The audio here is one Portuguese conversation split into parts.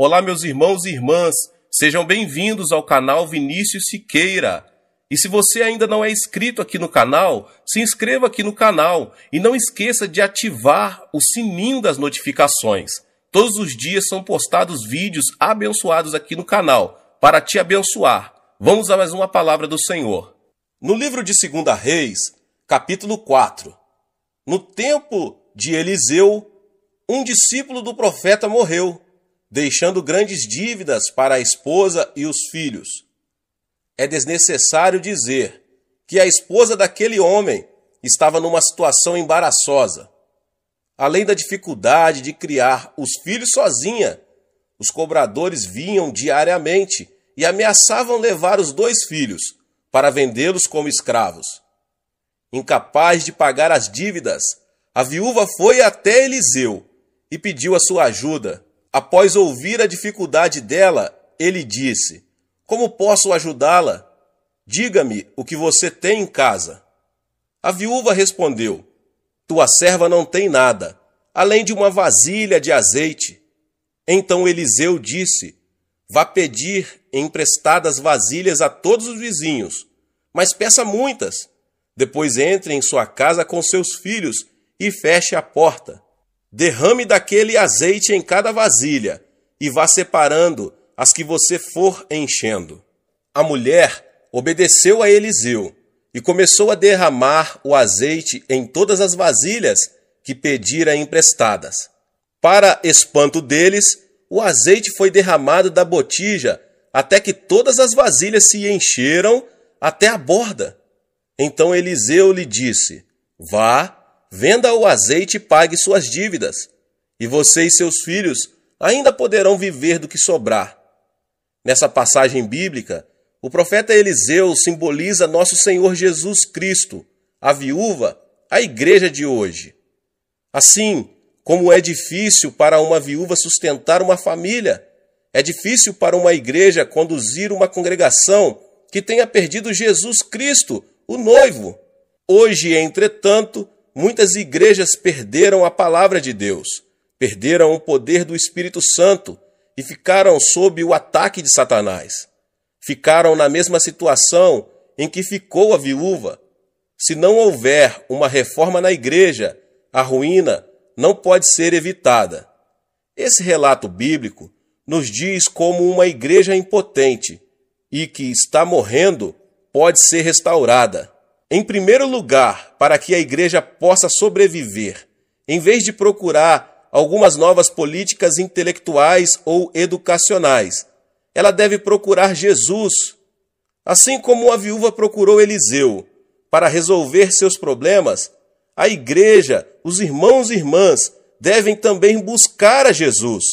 Olá, meus irmãos e irmãs, sejam bem-vindos ao canal Vinícius Siqueira. E se você ainda não é inscrito aqui no canal, se inscreva aqui no canal e não esqueça de ativar o sininho das notificações. Todos os dias são postados vídeos abençoados aqui no canal, para te abençoar. Vamos a mais uma palavra do Senhor. No livro de 2 Reis, capítulo 4. No tempo de Eliseu, um discípulo do profeta morreu deixando grandes dívidas para a esposa e os filhos. É desnecessário dizer que a esposa daquele homem estava numa situação embaraçosa. Além da dificuldade de criar os filhos sozinha, os cobradores vinham diariamente e ameaçavam levar os dois filhos para vendê-los como escravos. Incapaz de pagar as dívidas, a viúva foi até Eliseu e pediu a sua ajuda Após ouvir a dificuldade dela, ele disse: Como posso ajudá-la? Diga-me o que você tem em casa. A viúva respondeu: Tua serva não tem nada, além de uma vasilha de azeite. Então Eliseu disse: Vá pedir emprestadas vasilhas a todos os vizinhos, mas peça muitas. Depois entre em sua casa com seus filhos e feche a porta. Derrame daquele azeite em cada vasilha e vá separando as que você for enchendo. A mulher obedeceu a Eliseu e começou a derramar o azeite em todas as vasilhas que pedira emprestadas. Para espanto deles, o azeite foi derramado da botija até que todas as vasilhas se encheram até a borda. Então Eliseu lhe disse: Vá venda o azeite e pague suas dívidas, e você e seus filhos ainda poderão viver do que sobrar. Nessa passagem bíblica, o profeta Eliseu simboliza nosso Senhor Jesus Cristo, a viúva, a igreja de hoje. Assim, como é difícil para uma viúva sustentar uma família, é difícil para uma igreja conduzir uma congregação que tenha perdido Jesus Cristo, o noivo. Hoje, entretanto, muitas igrejas perderam a palavra de Deus, perderam o poder do Espírito Santo e ficaram sob o ataque de Satanás. Ficaram na mesma situação em que ficou a viúva. Se não houver uma reforma na igreja, a ruína não pode ser evitada. Esse relato bíblico nos diz como uma igreja impotente e que está morrendo pode ser restaurada. Em primeiro lugar, para que a igreja possa sobreviver, em vez de procurar algumas novas políticas intelectuais ou educacionais, ela deve procurar Jesus, assim como a viúva procurou Eliseu. Para resolver seus problemas, a igreja, os irmãos e irmãs devem também buscar a Jesus.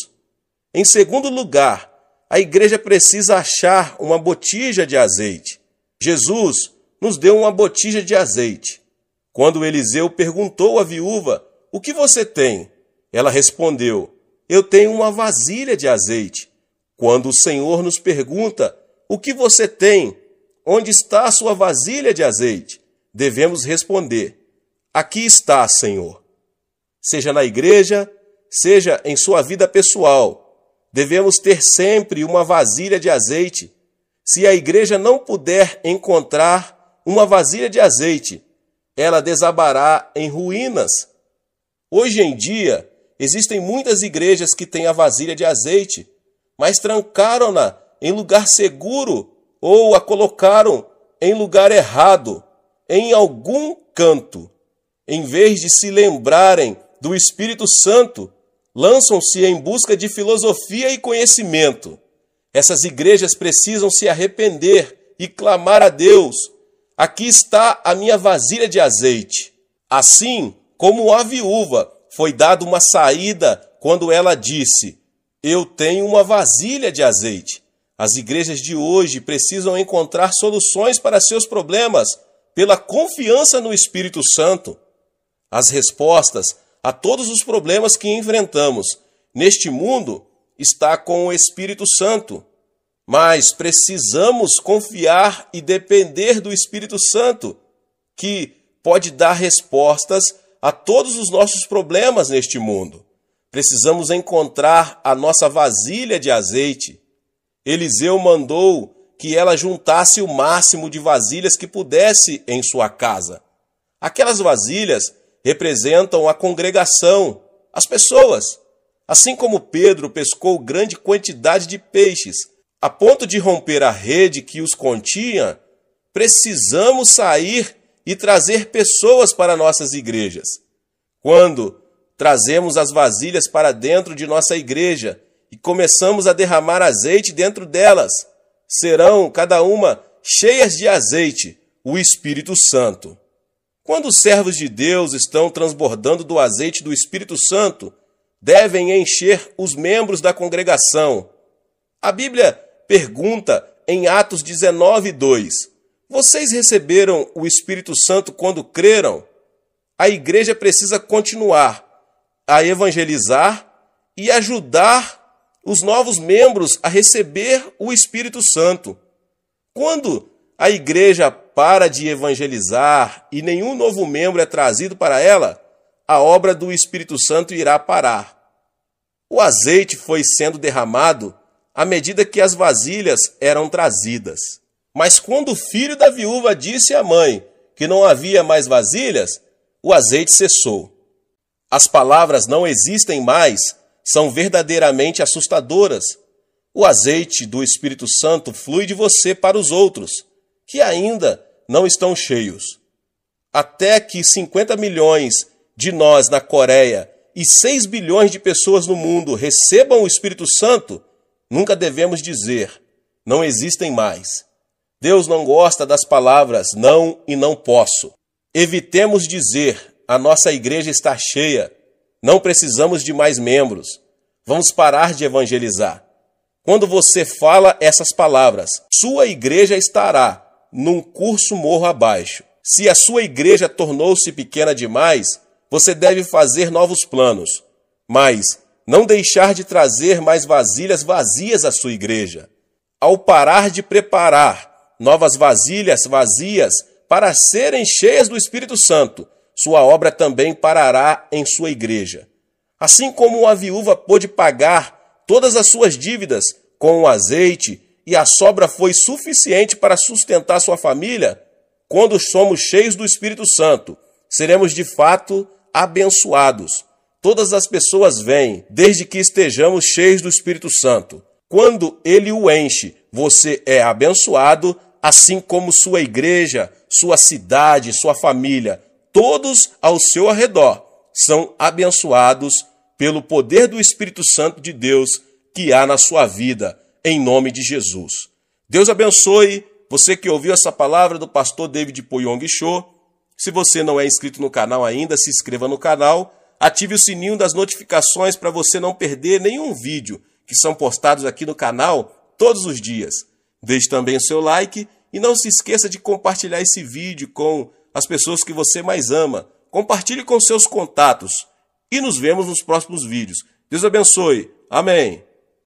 Em segundo lugar, a igreja precisa achar uma botija de azeite. Jesus, nos deu uma botija de azeite. Quando Eliseu perguntou à viúva: O que você tem? Ela respondeu: Eu tenho uma vasilha de azeite. Quando o Senhor nos pergunta: O que você tem? Onde está a sua vasilha de azeite? Devemos responder: Aqui está, Senhor. Seja na igreja, seja em sua vida pessoal, devemos ter sempre uma vasilha de azeite. Se a igreja não puder encontrar uma vasilha de azeite, ela desabará em ruínas. Hoje em dia, existem muitas igrejas que têm a vasilha de azeite, mas trancaram-na em lugar seguro ou a colocaram em lugar errado, em algum canto. Em vez de se lembrarem do Espírito Santo, lançam-se em busca de filosofia e conhecimento. Essas igrejas precisam se arrepender e clamar a Deus Aqui está a minha vasilha de azeite. Assim como a viúva foi dada uma saída quando ela disse: Eu tenho uma vasilha de azeite. As igrejas de hoje precisam encontrar soluções para seus problemas pela confiança no Espírito Santo. As respostas a todos os problemas que enfrentamos neste mundo está com o Espírito Santo. Mas precisamos confiar e depender do Espírito Santo, que pode dar respostas a todos os nossos problemas neste mundo. Precisamos encontrar a nossa vasilha de azeite. Eliseu mandou que ela juntasse o máximo de vasilhas que pudesse em sua casa. Aquelas vasilhas representam a congregação, as pessoas. Assim como Pedro pescou grande quantidade de peixes, a ponto de romper a rede que os continha, precisamos sair e trazer pessoas para nossas igrejas. Quando trazemos as vasilhas para dentro de nossa igreja e começamos a derramar azeite dentro delas, serão cada uma cheias de azeite, o Espírito Santo. Quando os servos de Deus estão transbordando do azeite do Espírito Santo, devem encher os membros da congregação. A Bíblia pergunta em Atos 19, 2: Vocês receberam o Espírito Santo quando creram? A igreja precisa continuar a evangelizar e ajudar os novos membros a receber o Espírito Santo. Quando a igreja para de evangelizar e nenhum novo membro é trazido para ela, a obra do Espírito Santo irá parar. O azeite foi sendo derramado à medida que as vasilhas eram trazidas. Mas quando o filho da viúva disse à mãe que não havia mais vasilhas, o azeite cessou. As palavras não existem mais são verdadeiramente assustadoras. O azeite do Espírito Santo flui de você para os outros, que ainda não estão cheios. Até que 50 milhões de nós na Coreia e 6 bilhões de pessoas no mundo recebam o Espírito Santo, Nunca devemos dizer, não existem mais. Deus não gosta das palavras não e não posso. Evitemos dizer, a nossa igreja está cheia, não precisamos de mais membros. Vamos parar de evangelizar. Quando você fala essas palavras, sua igreja estará num curso morro abaixo. Se a sua igreja tornou-se pequena demais, você deve fazer novos planos. Mas não deixar de trazer mais vasilhas vazias à sua igreja. Ao parar de preparar novas vasilhas vazias para serem cheias do Espírito Santo, sua obra também parará em sua igreja. Assim como a viúva pôde pagar todas as suas dívidas com o azeite e a sobra foi suficiente para sustentar sua família, quando somos cheios do Espírito Santo, seremos de fato abençoados todas as pessoas vêm, desde que estejamos cheios do Espírito Santo. Quando ele o enche, você é abençoado, assim como sua igreja, sua cidade, sua família, todos ao seu redor são abençoados pelo poder do Espírito Santo de Deus que há na sua vida, em nome de Jesus. Deus abençoe você que ouviu essa palavra do pastor David Poyong Cho. Se você não é inscrito no canal ainda, se inscreva no canal Ative o sininho das notificações para você não perder nenhum vídeo que são postados aqui no canal todos os dias. Deixe também o seu like e não se esqueça de compartilhar esse vídeo com as pessoas que você mais ama. Compartilhe com seus contatos e nos vemos nos próximos vídeos. Deus abençoe. Amém.